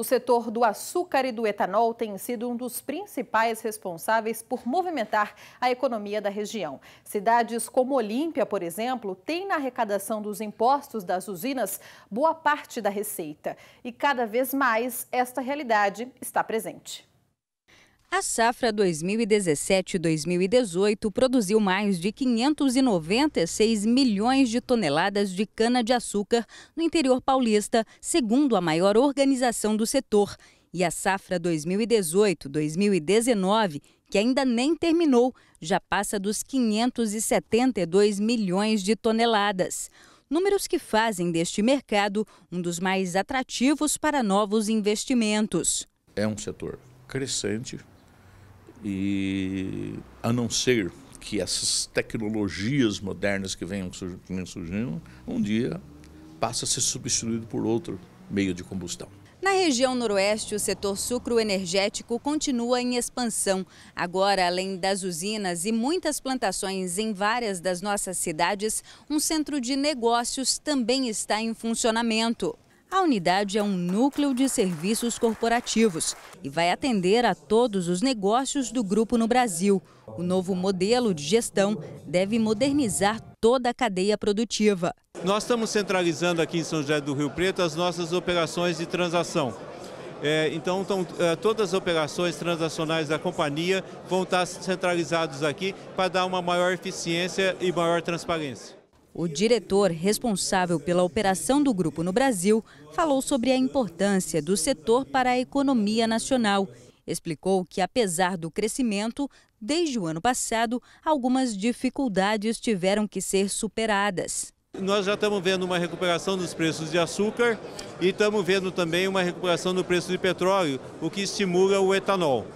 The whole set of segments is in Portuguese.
O setor do açúcar e do etanol tem sido um dos principais responsáveis por movimentar a economia da região. Cidades como Olímpia, por exemplo, têm na arrecadação dos impostos das usinas boa parte da receita. E cada vez mais esta realidade está presente. A safra 2017-2018 produziu mais de 596 milhões de toneladas de cana-de-açúcar no interior paulista, segundo a maior organização do setor. E a safra 2018-2019, que ainda nem terminou, já passa dos 572 milhões de toneladas. Números que fazem deste mercado um dos mais atrativos para novos investimentos. É um setor crescente, e a não ser que essas tecnologias modernas que vêm surgindo, um dia passa a ser substituído por outro meio de combustão. Na região noroeste, o setor sucroenergético continua em expansão. Agora, além das usinas e muitas plantações em várias das nossas cidades, um centro de negócios também está em funcionamento. A unidade é um núcleo de serviços corporativos e vai atender a todos os negócios do grupo no Brasil. O novo modelo de gestão deve modernizar toda a cadeia produtiva. Nós estamos centralizando aqui em São José do Rio Preto as nossas operações de transação. É, então, tão, é, todas as operações transacionais da companhia vão estar centralizadas aqui para dar uma maior eficiência e maior transparência. O diretor responsável pela operação do grupo no Brasil falou sobre a importância do setor para a economia nacional. Explicou que, apesar do crescimento, desde o ano passado, algumas dificuldades tiveram que ser superadas. Nós já estamos vendo uma recuperação dos preços de açúcar e estamos vendo também uma recuperação do preço de petróleo, o que estimula o etanol.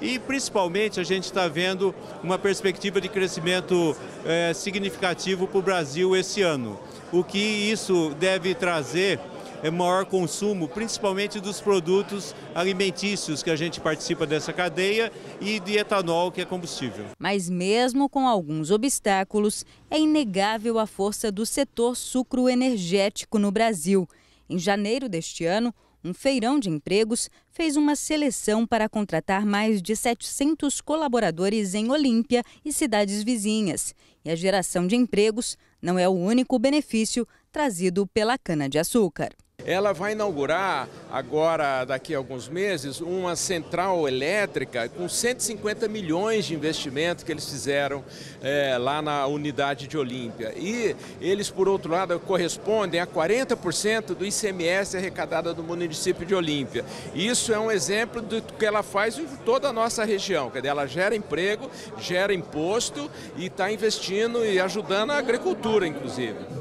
E principalmente a gente está vendo uma perspectiva de crescimento é, significativo para o Brasil esse ano. O que isso deve trazer é maior consumo, principalmente dos produtos alimentícios que a gente participa dessa cadeia e de etanol, que é combustível. Mas mesmo com alguns obstáculos, é inegável a força do setor sucroenergético no Brasil. Em janeiro deste ano, um feirão de empregos fez uma seleção para contratar mais de 700 colaboradores em Olímpia e cidades vizinhas. E a geração de empregos não é o único benefício trazido pela cana-de-açúcar. Ela vai inaugurar agora, daqui a alguns meses, uma central elétrica com 150 milhões de investimento que eles fizeram é, lá na unidade de Olímpia. E eles, por outro lado, correspondem a 40% do ICMS arrecadado do município de Olímpia. Isso é um exemplo do que ela faz em toda a nossa região. Quer dizer, ela gera emprego, gera imposto e está investindo e ajudando a agricultura, inclusive.